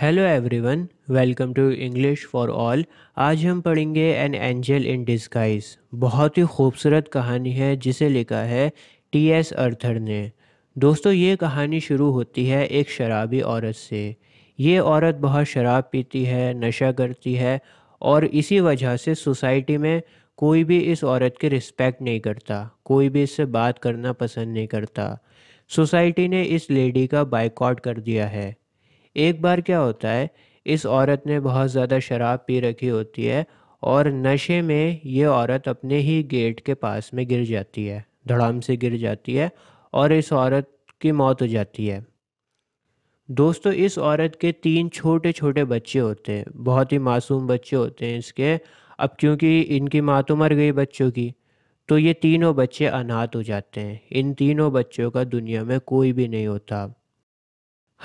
hello everyone welcome to English for all आज हम पढ़ेंगे एन एंजल इन डिस्काइज बहुत ही खूबसूरत कहानी है जिसे लिखा है टी एस अर्थर ने दोस्तों ये कहानी शुरू होती है एक शराबी औरत से ये औरत बहुत शराब पीती है नशा करती है और इसी वजह से सोसाइटी में कोई भी इस औरत के रिस्पेक्ट नहीं करता कोई भी इससे बात करना पसंद नहीं करता सोसाइटी ने इस लेडी का बाइकआउट कर दिया है एक बार क्या होता है इस औरत ने बहुत ज़्यादा शराब पी रखी होती है और नशे में ये औरत अपने ही गेट के पास में गिर जाती है धड़ाम से गिर जाती है और इस औरत की मौत हो जाती है दोस्तों इस औरत के तीन छोटे छोटे बच्चे होते हैं बहुत ही मासूम बच्चे होते हैं इसके अब क्योंकि इनकी माँ तो मर गई बच्चों की तो ये तीनों बच्चे अनाथ हो जाते हैं इन तीनों बच्चों का दुनिया में कोई भी नहीं होता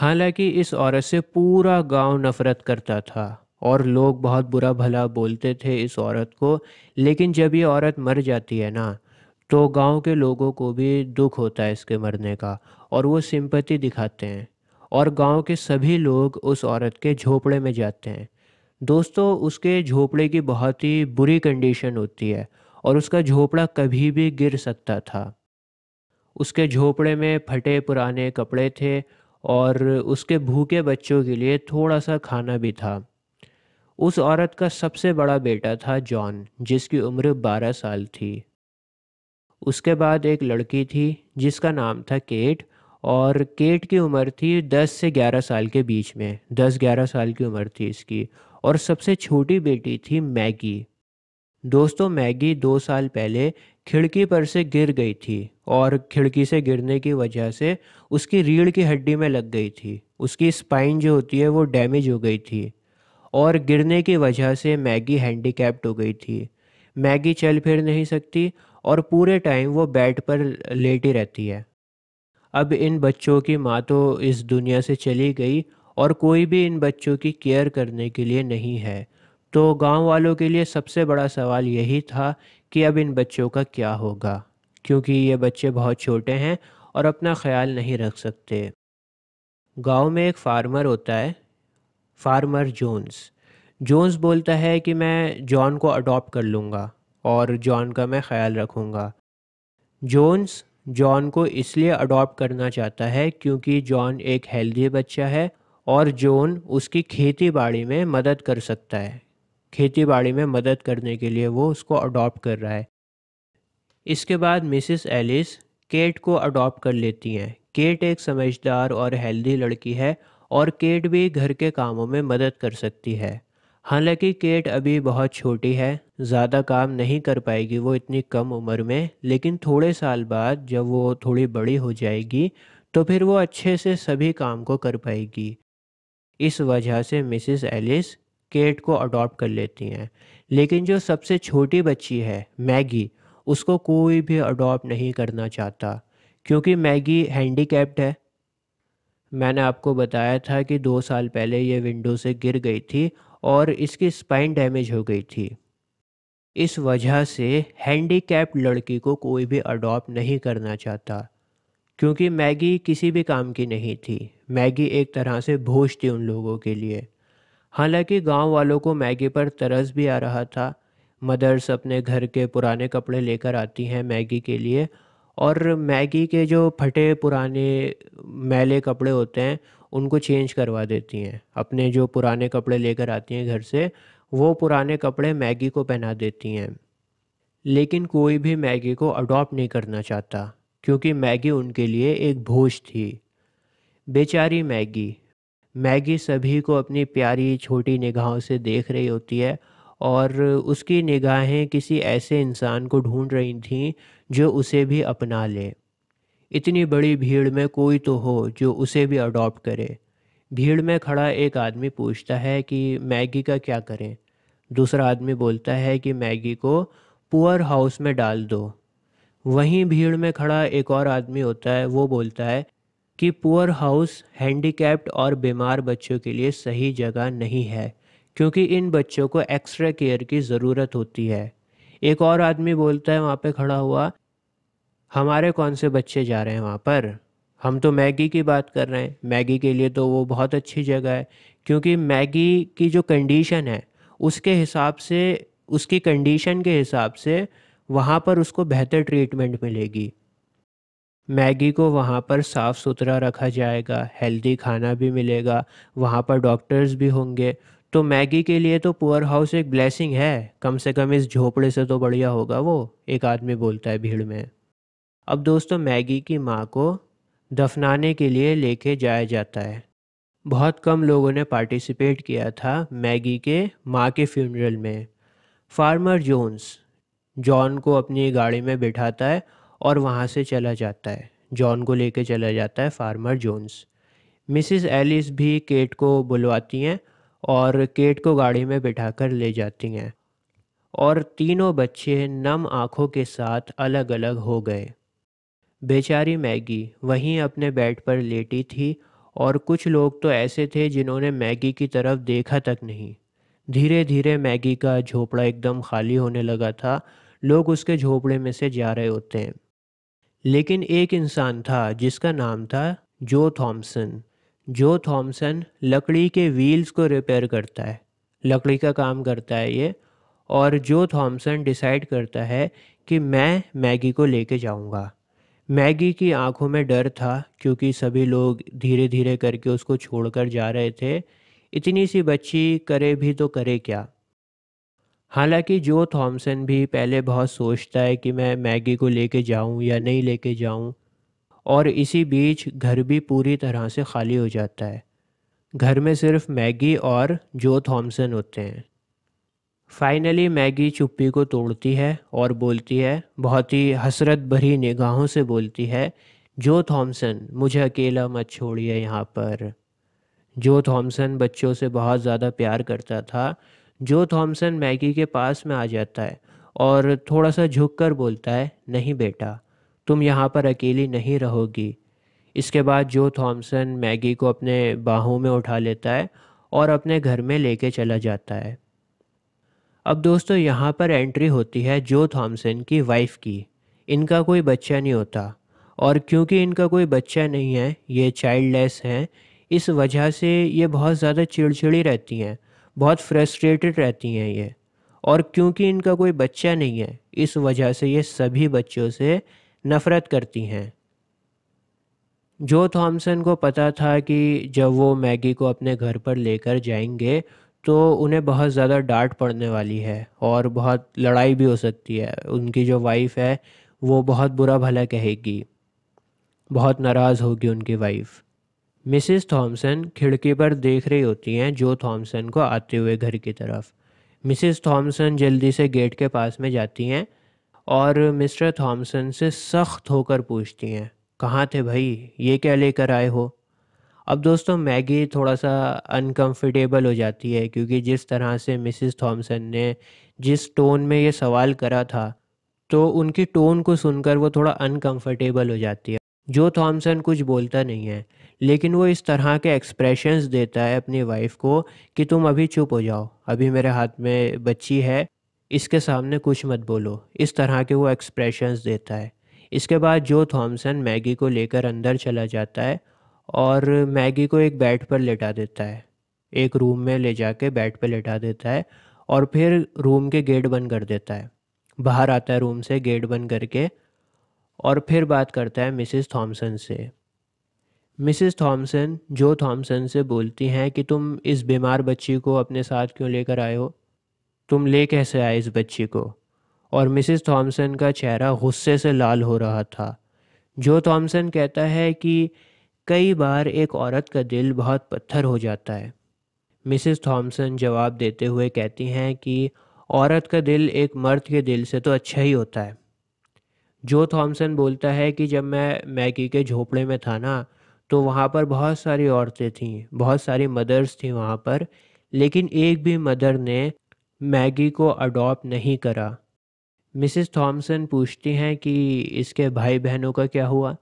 हालांकि इस औरत से पूरा गांव नफ़रत करता था और लोग बहुत बुरा भला बोलते थे इस औरत को लेकिन जब ये औरत मर जाती है ना तो गांव के लोगों को भी दुख होता है इसके मरने का और वो सिंपत्ति दिखाते हैं और गांव के सभी लोग उस औरत के झोपड़े में जाते हैं दोस्तों उसके झोपड़े की बहुत ही बुरी कंडीशन होती है और उसका झोपड़ा कभी भी गिर सकता था उसके झोपड़े में फटे पुराने कपड़े थे और उसके भूखे बच्चों के लिए थोड़ा सा खाना भी था उस औरत का सबसे बड़ा बेटा था जॉन जिसकी उम्र 12 साल थी उसके बाद एक लड़की थी जिसका नाम था केट और केट की उम्र थी 10 से 11 साल के बीच में 10-11 साल की उम्र थी इसकी और सबसे छोटी बेटी थी मैगी दोस्तों मैगी दो साल पहले खिड़की पर से गिर गई थी और खिड़की से गिरने की वजह से उसकी रीढ़ की हड्डी में लग गई थी उसकी स्पाइन जो होती है वो डैमेज हो गई थी और गिरने की वजह से मैगी हैंडीकैप्ड हो गई थी मैगी चल फिर नहीं सकती और पूरे टाइम वो बेड पर लेटी रहती है अब इन बच्चों की माँ तो इस दुनिया से चली गई और कोई भी इन बच्चों की केयर करने के लिए नहीं है तो गांव वालों के लिए सबसे बड़ा सवाल यही था कि अब इन बच्चों का क्या होगा क्योंकि ये बच्चे बहुत छोटे हैं और अपना ख्याल नहीं रख सकते गांव में एक फार्मर होता है फार्मर जोन्स जोन्स बोलता है कि मैं जॉन को अडॉप्ट कर लूँगा और जॉन का मैं ख्याल रखूँगा जोन्स जॉन को इसलिए अडॉप्ट करना चाहता है क्योंकि जॉन एक हेल्दी बच्चा है और जॉन उसकी खेती बाड़ी में मदद कर सकता है खेती बाड़ी में मदद करने के लिए वो उसको अडॉप्ट कर रहा है इसके बाद मिसिस एलिस केट को अडॉप्ट कर लेती हैं केट एक समझदार और हेल्दी लड़की है और केट भी घर के कामों में मदद कर सकती है हालांकि केट अभी बहुत छोटी है ज़्यादा काम नहीं कर पाएगी वो इतनी कम उम्र में लेकिन थोड़े साल बाद जब वो थोड़ी बड़ी हो जाएगी तो फिर वो अच्छे से सभी काम को कर पाएगी इस वजह से मिसिस एलिस केट को अडॉप्ट कर लेती हैं लेकिन जो सबसे छोटी बच्ची है मैगी उसको कोई भी अडॉप्ट नहीं करना चाहता क्योंकि मैगी हैंडीकैप्ड है मैंने आपको बताया था कि दो साल पहले ये विंडो से गिर गई थी और इसकी स्पाइन डैमेज हो गई थी इस वजह से हैंडीकैप्ड लड़की को कोई भी अडॉप्ट नहीं करना चाहता क्योंकि मैगी किसी भी काम की नहीं थी मैगी एक तरह से भोज थी उन लोगों के लिए हालांकि गांव वालों को मैगी पर तरस भी आ रहा था मदर्स अपने घर के पुराने कपड़े लेकर आती हैं मैगी के लिए और मैगी के जो फटे पुराने मैले कपड़े होते हैं उनको चेंज करवा देती हैं अपने जो पुराने कपड़े लेकर आती हैं घर से वो पुराने कपड़े मैगी को पहना देती हैं लेकिन कोई भी मैगी को अडॉप्ट नहीं करना चाहता क्योंकि मैगी उनके लिए एक भोज थी बेचारी मैगी मैगी सभी को अपनी प्यारी छोटी निगाहों से देख रही होती है और उसकी निगाहें किसी ऐसे इंसान को ढूंढ रही थीं जो उसे भी अपना ले इतनी बड़ी भीड़ में कोई तो हो जो उसे भी अडॉप्ट करे भीड़ में खड़ा एक आदमी पूछता है कि मैगी का क्या करें दूसरा आदमी बोलता है कि मैगी को पुअर हाउस में डाल दो वहीं भीड़ में खड़ा एक और आदमी होता है वो बोलता है कि पुअर हाउस हैंडीकैप्ड और बीमार बच्चों के लिए सही जगह नहीं है क्योंकि इन बच्चों को एक्स्ट्रा केयर की ज़रूरत होती है एक और आदमी बोलता है वहाँ पे खड़ा हुआ हमारे कौन से बच्चे जा रहे हैं वहाँ पर हम तो मैगी की बात कर रहे हैं मैगी के लिए तो वो बहुत अच्छी जगह है क्योंकि मैगी की जो कंडीशन है उसके हिसाब से उसकी कंडीशन के हिसाब से वहाँ पर उसको बेहतर ट्रीटमेंट मिलेगी मैगी को वहाँ पर साफ़ सुथरा रखा जाएगा हेल्दी खाना भी मिलेगा वहाँ पर डॉक्टर्स भी होंगे तो मैगी के लिए तो पुअर हाउस एक ब्लेसिंग है कम से कम इस झोपड़े से तो बढ़िया होगा वो एक आदमी बोलता है भीड़ में अब दोस्तों मैगी की माँ को दफनाने के लिए लेके जाया जाता है बहुत कम लोगों ने पार्टिसिपेट किया था मैगी के माँ के फ्यूनरल में फार्मर जोन्स जॉन को अपनी गाड़ी में बिठाता है और वहाँ से चला जाता है जॉन को लेके चला जाता है फार्मर जोन्स मिसिस एलिस भी केट को बुलवाती हैं और केट को गाड़ी में बिठाकर ले जाती हैं और तीनों बच्चे नम आँखों के साथ अलग अलग हो गए बेचारी मैगी वहीं अपने बेड पर लेटी थी और कुछ लोग तो ऐसे थे जिन्होंने मैगी की तरफ देखा तक नहीं धीरे धीरे मैगी का झोपड़ा एकदम खाली होने लगा था लोग उसके झोपड़े में से जा रहे होते हैं लेकिन एक इंसान था जिसका नाम था जो थॉमसन जो थॉमसन लकड़ी के व्हील्स को रिपेयर करता है लकड़ी का काम करता है ये और जो थॉमसन डिसाइड करता है कि मैं मैगी को लेके जाऊंगा मैगी की आंखों में डर था क्योंकि सभी लोग धीरे धीरे करके उसको छोड़कर जा रहे थे इतनी सी बच्ची करे भी तो करे क्या हालांकि जो थॉमसन भी पहले बहुत सोचता है कि मैं मैगी को लेके जाऊं या नहीं लेके जाऊं और इसी बीच घर भी पूरी तरह से खाली हो जाता है घर में सिर्फ मैगी और जो थॉमसन होते हैं फाइनली मैगी चुप्पी को तोड़ती है और बोलती है बहुत ही हसरत भरी निगाहों से बोलती है जो थॉमसन मुझे अकेला मत छोड़िए यहाँ पर जो थॉमसन बच्चों से बहुत ज़्यादा प्यार करता था जो थॉमसन मैगी के पास में आ जाता है और थोड़ा सा झुक कर बोलता है नहीं बेटा तुम यहाँ पर अकेली नहीं रहोगी इसके बाद जो थॉमसन मैगी को अपने बाहों में उठा लेता है और अपने घर में लेके चला जाता है अब दोस्तों यहाँ पर एंट्री होती है जो थॉमसन की वाइफ की इनका कोई बच्चा नहीं होता और क्योंकि इनका कोई बच्चा नहीं है ये चाइल्डलेस हैं इस वजह से ये बहुत ज़्यादा चिड़चिड़ी रहती हैं बहुत फ्रस्ट्रेटेड रहती हैं ये और क्योंकि इनका कोई बच्चा नहीं है इस वजह से ये सभी बच्चों से नफ़रत करती हैं जो थॉमसन को पता था कि जब वो मैगी को अपने घर पर लेकर जाएंगे तो उन्हें बहुत ज़्यादा डांट पड़ने वाली है और बहुत लड़ाई भी हो सकती है उनकी जो वाइफ़ है वो बहुत बुरा भला कहेगी बहुत नाराज़ होगी उनकी वाइफ़ मिसेस थॉमसन खिड़की पर देख रही होती हैं जो थॉमसन को आते हुए घर की तरफ मिसेस थॉमसन जल्दी से गेट के पास में जाती हैं और मिस्टर थॉमसन से सख्त होकर पूछती हैं कहाँ थे भाई ये क्या लेकर आए हो अब दोस्तों मैगी थोड़ा सा अनकंफर्टेबल हो जाती है क्योंकि जिस तरह से मिसिस थॉमसन ने जिस टोन में ये सवाल करा था तो उनकी टोन को सुनकर वो थोड़ा अनकंफर्टेबल हो जाती है जो थॉमसन कुछ बोलता नहीं है लेकिन वो इस तरह के एक्सप्रेशंस देता है अपनी वाइफ को कि तुम अभी चुप हो जाओ अभी मेरे हाथ में बच्ची है इसके सामने कुछ मत बोलो इस तरह के वो एक्सप्रेशंस देता है इसके बाद जो थॉमसन मैगी को लेकर अंदर चला जाता है और मैगी को एक बेड पर लेटा देता है एक रूम में ले जाके बेड पर लेटा देता है और फिर रूम के गेट बंद कर देता है बाहर आता है रूम से गेट बंद करके और फिर बात करता है मिसिस थॉमसन से मिसेस थॉमसन जो थॉमसन से बोलती हैं कि तुम इस बीमार बच्ची को अपने साथ क्यों लेकर आए हो तुम ले कैसे आए इस बच्ची को और मिसेस थॉमसन का चेहरा गुस्से से लाल हो रहा था जो थॉमसन कहता है कि कई बार एक औरत का दिल बहुत पत्थर हो जाता है मिसेस थॉमसन जवाब देते हुए कहती हैं कि औरत का दिल एक मर्द के दिल से तो अच्छा ही होता है जो थॉमसन बोलता है कि जब मैं मैकी के झोपड़े में था ना तो वहाँ पर बहुत सारी औरतें थीं बहुत सारी मदर्स थीं वहाँ पर लेकिन एक भी मदर ने मैगी को अडॉप्ट नहीं करा मिसेस थॉमसन पूछती हैं कि इसके भाई बहनों का क्या हुआ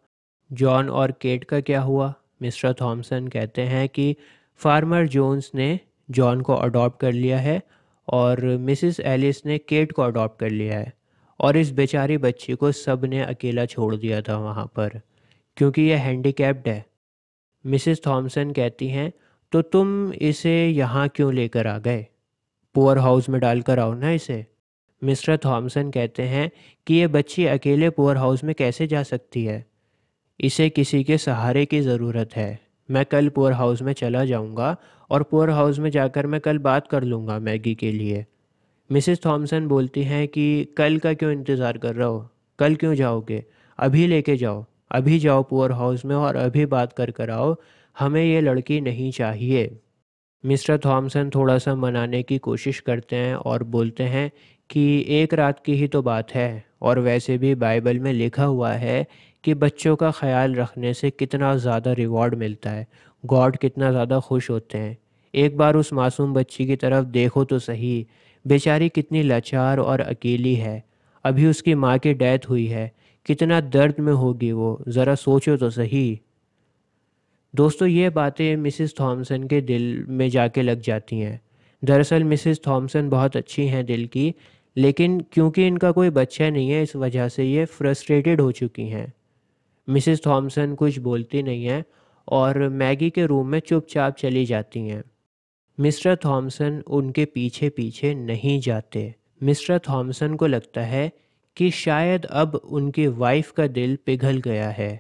जॉन और केट का क्या हुआ मिस्टर थॉमसन कहते हैं कि फार्मर जोन्स ने जॉन को अडॉप्ट कर लिया है और मिसिस एलिस ने केट को अडॉप्ट कर लिया है और इस बेचारी बच्ची को सब ने अकेला छोड़ दिया था वहाँ पर क्योंकि यह हैंडीकेप्ड है मिसेस थॉमसन कहती हैं तो तुम इसे यहाँ क्यों लेकर आ गए पुअर हाउस में डालकर आओ ना इसे मिस्टर थॉमसन कहते हैं कि ये बच्ची अकेले पुअर हाउस में कैसे जा सकती है इसे किसी के सहारे की ज़रूरत है मैं कल पुअर हाउस में चला जाऊँगा और पुअर हाउस में जाकर मैं कल बात कर लूँगा मैगी के लिए मिसेस थॉमसन बोलती हैं कि कल का क्यों इंतज़ार कर रहे हो कल क्यों जाओगे अभी लेके जाओ अभी जाओ पुअर हाउस में और अभी बात कर कर आओ हमें ये लड़की नहीं चाहिए मिस्टर थॉमसन थोड़ा सा मनाने की कोशिश करते हैं और बोलते हैं कि एक रात की ही तो बात है और वैसे भी बाइबल में लिखा हुआ है कि बच्चों का ख्याल रखने से कितना ज़्यादा रिवॉर्ड मिलता है गॉड कितना ज़्यादा खुश होते हैं एक बार उस मासूम बच्ची की तरफ देखो तो सही बेचारी कितनी लाचार और अकेली है अभी उसकी माँ की डेथ हुई है कितना दर्द में होगी वो ज़रा सोचो तो सही दोस्तों ये बातें मिसेस थॉमसन के दिल में जाके लग जाती हैं दरअसल मिसेस थॉमसन बहुत अच्छी हैं दिल की लेकिन क्योंकि इनका कोई बच्चा नहीं है इस वजह से ये फ्रस्ट्रेटेड हो चुकी हैं मिसेस थॉमसन कुछ बोलती नहीं हैं और मैगी के रूम में चुपचाप चली जाती हैं मिस्टर थॉमसन उनके पीछे पीछे नहीं जाते मिस्टर थॉमसन को लगता है कि शायद अब उनके वाइफ का दिल पिघल गया है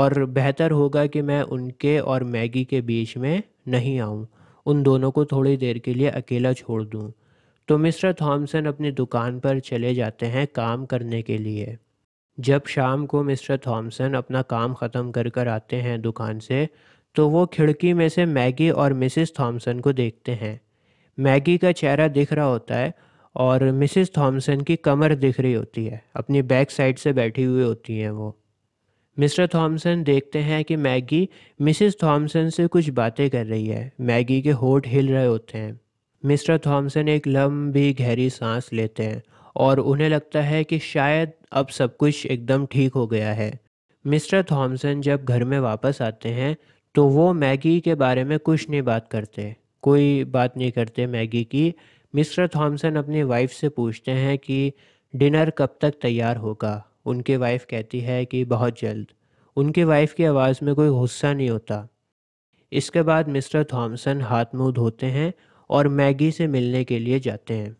और बेहतर होगा कि मैं उनके और मैगी के बीच में नहीं आऊं उन दोनों को थोड़ी देर के लिए अकेला छोड़ दूं तो मिस्टर थॉमसन अपनी दुकान पर चले जाते हैं काम करने के लिए जब शाम को मिस्टर थॉमसन अपना काम ख़त्म कर कर आते हैं दुकान से तो वो खिड़की में से मैगी और मिसिस थॉमसन को देखते हैं मैगी का चेहरा दिख रहा होता है और मिसिस थॉमसन की कमर दिख रही होती है अपनी बैक साइड से बैठी हुई होती हैं वो मिस्टर थॉमसन देखते हैं कि मैगी मिसिस थॉमसन से कुछ बातें कर रही है मैगी के होठ हिल रहे होते हैं मिस्टर थॉमसन एक लंबी गहरी सांस लेते हैं और उन्हें लगता है कि शायद अब सब कुछ एकदम ठीक हो गया है मिस्टर थॉमसन जब घर में वापस आते हैं तो वो मैगी के बारे में कुछ नहीं बात करते कोई बात नहीं करते मैगी की मिस्टर थॉमसन अपनी वाइफ से पूछते हैं कि डिनर कब तक तैयार होगा उनके वाइफ कहती है कि बहुत जल्द उनके वाइफ की आवाज़ में कोई गुस्सा नहीं होता इसके बाद मिस्टर थॉमसन हाथ मुँह धोते हैं और मैगी से मिलने के लिए जाते हैं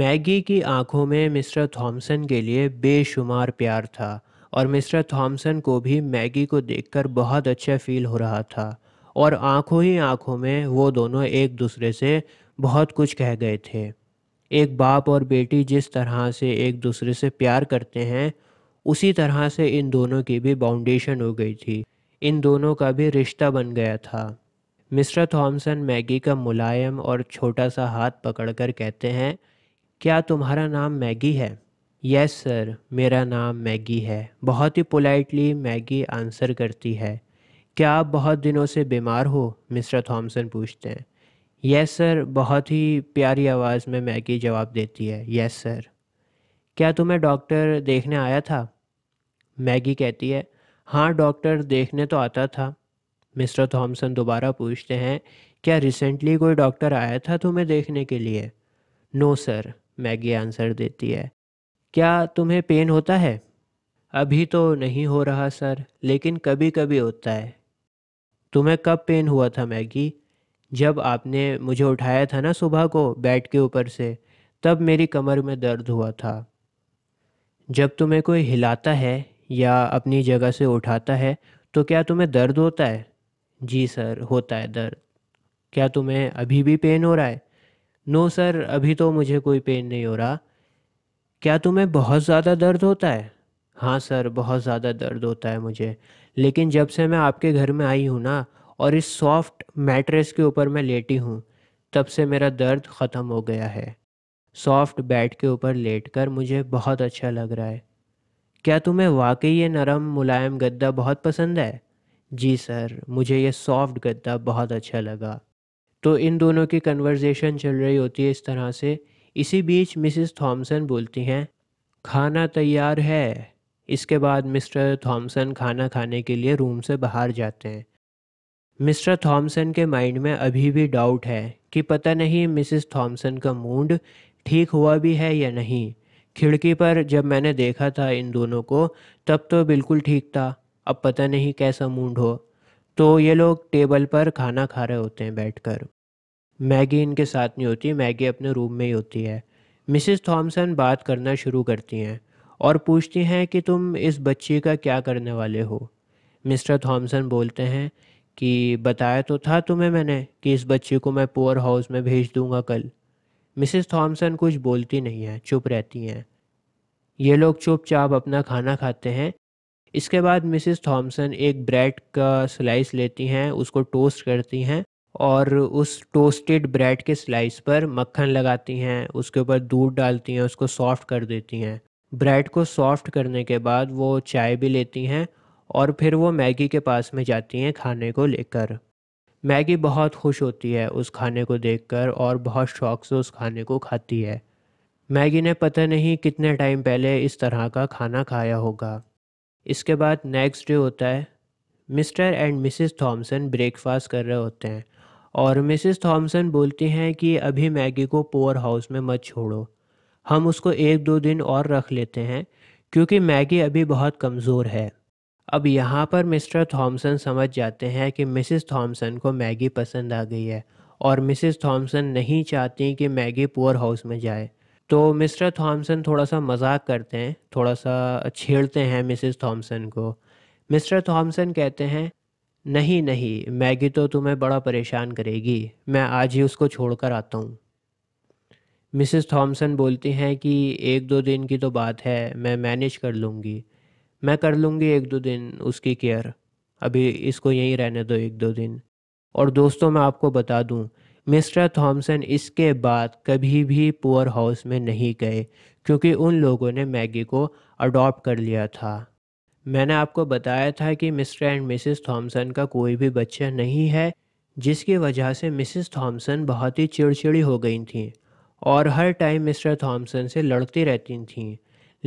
मैगी की आंखों में मिस्टर थॉमसन के लिए बेशुमार प्यार था और मिस्टर थॉमसन को भी मैगी को देखकर बहुत अच्छा फील हो रहा था और आंखों ही आंखों में वो दोनों एक दूसरे से बहुत कुछ कह गए थे एक बाप और बेटी जिस तरह से एक दूसरे से प्यार करते हैं उसी तरह से इन दोनों की भी बाउंडेशन हो गई थी इन दोनों का भी रिश्ता बन गया था मिस्टर थॉमसन मैगी का मुलायम और छोटा सा हाथ पकड़कर कहते हैं क्या तुम्हारा नाम मैगी है यस सर मेरा नाम मैगी है बहुत ही पोलाइटली मैगी आंसर करती है क्या आप बहुत दिनों से बीमार हो मिस्टर थॉमसन पूछते हैं यस सर बहुत ही प्यारी आवाज़ में मैगी जवाब देती है यस सर क्या तुम्हें डॉक्टर देखने आया था मैगी कहती है हाँ डॉक्टर देखने तो आता था मिस्टर थॉमसन दोबारा पूछते हैं क्या रिसेंटली कोई डॉक्टर आया था तुम्हें देखने के लिए नो सर मैगी आंसर देती है क्या तुम्हें पेन होता है अभी तो नहीं हो रहा सर लेकिन कभी कभी होता है तुम्हें कब पेन हुआ था मैगी जब आपने मुझे उठाया था ना सुबह को बेड के ऊपर से तब मेरी कमर में दर्द हुआ था जब तुम्हें कोई हिलाता है या अपनी जगह से उठाता है तो क्या तुम्हें दर्द होता है जी सर होता है दर्द क्या तुम्हें अभी भी पेन हो रहा है नो सर अभी तो मुझे कोई पेन नहीं हो रहा क्या तुम्हें बहुत ज़्यादा दर्द होता है हाँ सर बहुत ज़्यादा दर्द होता है मुझे लेकिन जब से मैं आपके घर में आई हूँ ना और इस सॉफ्ट मैट्रेस के ऊपर मैं लेटी हूँ तब से मेरा दर्द ख़त्म हो गया है सॉफ्ट बेड के ऊपर लेटकर मुझे बहुत अच्छा लग रहा है क्या तुम्हें वाकई ये नरम मुलायम गद्दा बहुत पसंद है जी सर मुझे ये सॉफ्ट गद्दा बहुत अच्छा लगा तो इन दोनों की कन्वर्जेशन चल रही होती है इस तरह से इसी बीच मिसिस थॉमसन बोलती हैं खाना तैयार है इसके बाद मिस्टर थॉमसन खाना खाने के लिए रूम से बाहर जाते हैं मिस्टर थॉमसन के माइंड में अभी भी डाउट है कि पता नहीं मिसिस थॉमसन का मूड ठीक हुआ भी है या नहीं खिड़की पर जब मैंने देखा था इन दोनों को तब तो बिल्कुल ठीक था अब पता नहीं कैसा मूड हो तो ये लोग टेबल पर खाना खा रहे होते हैं बैठकर मैगी इनके साथ नहीं होती मैगी अपने रूम में ही होती है मिसिस थॉमसन बात करना शुरू करती हैं और पूछती हैं कि तुम इस बच्ची का क्या करने वाले हो मिस्टर थॉमसन बोलते हैं कि बताया तो था तुम्हें मैंने कि इस बच्चे को मैं पोअर हाउस में भेज दूंगा कल मिसेस थॉमसन कुछ बोलती नहीं है चुप रहती हैं ये लोग चुपचाप अपना खाना खाते हैं इसके बाद मिसेस थॉमसन एक ब्रेड का स्लाइस लेती हैं उसको टोस्ट करती हैं और उस टोस्टेड ब्रेड के स्लाइस पर मक्खन लगाती हैं उसके ऊपर दूध डालती हैं उसको सॉफ्ट कर देती हैं ब्रेड को सॉफ्ट करने के बाद वो चाय भी लेती हैं और फिर वो मैगी के पास में जाती हैं खाने को लेकर मैगी बहुत खुश होती है उस खाने को देखकर और बहुत शौक से उस खाने को खाती है मैगी ने पता नहीं कितने टाइम पहले इस तरह का खाना खाया होगा इसके बाद नेक्स्ट डे होता है Mr and Mrs Thomson breakfast कर रहे होते हैं और मिसेस थॉमसन बोलती हैं कि अभी मैगी को पोअर हाउस में मत छोड़ो हम उसको एक दो दिन और रख लेते हैं क्योंकि मैगी अभी बहुत कमज़ोर है अब यहाँ पर मिस्टर थॉमसन समझ जाते हैं कि मिसिस थॉमसन को मैगी पसंद आ गई है और मिसिस थॉमसन नहीं चाहती कि मैगी पुअर हाउस में जाए तो मिस्टर थॉमसन थोड़ा सा मजाक करते हैं थोड़ा सा छेड़ते हैं मिसिस थॉमसन को मिस्टर थॉमसन कहते हैं नहीं नहीं मैगी तो तुम्हें बड़ा परेशान करेगी मैं आज ही उसको छोड़कर आता हूँ मिसिस थॉमसन बोलती हैं कि एक दो दिन की तो बात है मैं मैनेज कर लूँगी मैं कर लूँगी एक दो दिन उसकी केयर अभी इसको यहीं रहने दो एक दो दिन और दोस्तों मैं आपको बता दूँ मिस्टर थॉमसन इसके बाद कभी भी पुअर हाउस में नहीं गए क्योंकि उन लोगों ने मैगी को अडॉप्ट कर लिया था मैंने आपको बताया था कि मिस्टर एंड मिसेस थॉमसन का कोई भी बच्चा नहीं है जिसकी वजह से मिसेस थॉमसन बहुत ही चिड़चिड़ी हो गई थीं और हर टाइम मिस्टर थॉमसन से लड़ती रहती थीं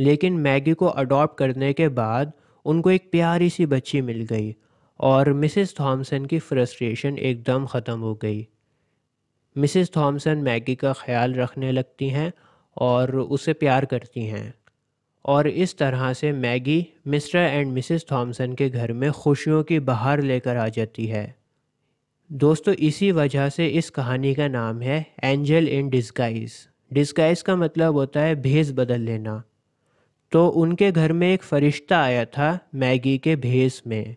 लेकिन मैगी को अडॉप्ट करने के बाद उनको एक प्यारी सी बच्ची मिल गई और मिसेस थॉमसन की फ्रस्ट्रेशन एकदम ख़त्म हो गई मिसेस थॉमसन मैगी का ख्याल रखने लगती हैं और उसे प्यार करती हैं और इस तरह से Maggie Mr and Mrs Thomson के घर में खुशियों की बहार लेकर आ जाती है दोस्तों इसी वजह से इस कहानी का नाम है एंजल इन डिस्गाइज डिस्गाइज का मतलब होता है भेज बदल लेना तो उनके घर में एक फ़रिश्ता आया था मैगी के भेस में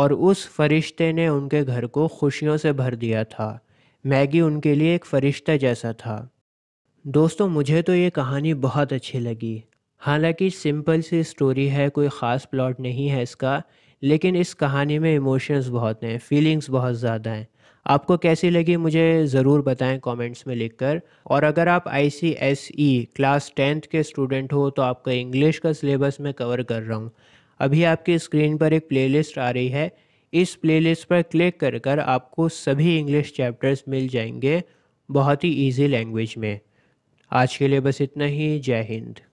और उस फरिश्ते ने उनके घर को खुशियों से भर दिया था मैगी उनके लिए एक फ़रिश्ता जैसा था दोस्तों मुझे तो ये कहानी बहुत अच्छी लगी हालांकि सिंपल सी स्टोरी है कोई ख़ास प्लॉट नहीं है इसका लेकिन इस कहानी में इमोशंस बहुत हैं फीलिंग्स बहुत ज़्यादा हैं आपको कैसी लगी मुझे ज़रूर बताएं कमेंट्स में लिखकर और अगर आप आई क्लास टेंथ के स्टूडेंट हो तो आपका इंग्लिश का सिलेबस मैं कवर कर रहा हूँ अभी आपकी स्क्रीन पर एक प्लेलिस्ट आ रही है इस प्लेलिस्ट पर क्लिक कर कर आपको सभी इंग्लिश चैप्टर्स मिल जाएंगे बहुत ही ईजी लैंग्वेज में आज के लिए बस इतना ही जय हिंद